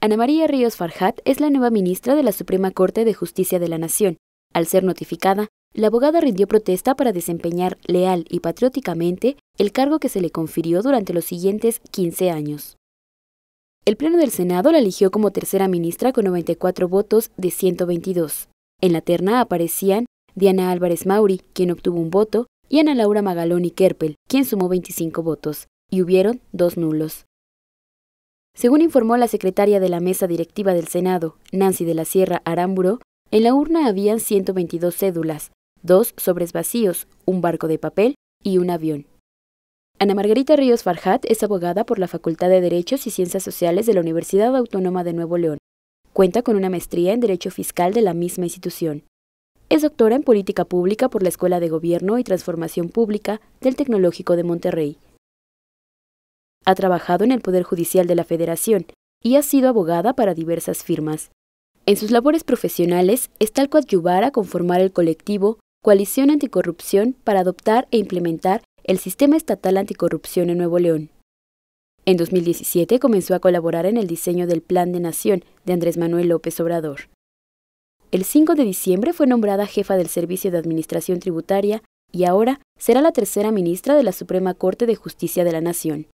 Ana María Ríos Farhat es la nueva ministra de la Suprema Corte de Justicia de la Nación. Al ser notificada, la abogada rindió protesta para desempeñar leal y patrióticamente el cargo que se le confirió durante los siguientes 15 años. El Pleno del Senado la eligió como tercera ministra con 94 votos de 122. En la terna aparecían Diana Álvarez Mauri, quien obtuvo un voto, y Ana Laura Magaloni Kerpel, quien sumó 25 votos, y hubieron dos nulos. Según informó la secretaria de la mesa directiva del Senado, Nancy de la Sierra Aramburo, en la urna habían 122 cédulas, dos sobres vacíos, un barco de papel y un avión. Ana Margarita Ríos Farjat es abogada por la Facultad de Derechos y Ciencias Sociales de la Universidad Autónoma de Nuevo León. Cuenta con una maestría en Derecho Fiscal de la misma institución. Es doctora en Política Pública por la Escuela de Gobierno y Transformación Pública del Tecnológico de Monterrey. Ha trabajado en el Poder Judicial de la Federación y ha sido abogada para diversas firmas. En sus labores profesionales está el coadyuvar a conformar el colectivo Coalición Anticorrupción para adoptar e implementar el sistema estatal anticorrupción en Nuevo León. En 2017 comenzó a colaborar en el diseño del Plan de Nación de Andrés Manuel López Obrador. El 5 de diciembre fue nombrada jefa del Servicio de Administración Tributaria y ahora será la tercera ministra de la Suprema Corte de Justicia de la Nación.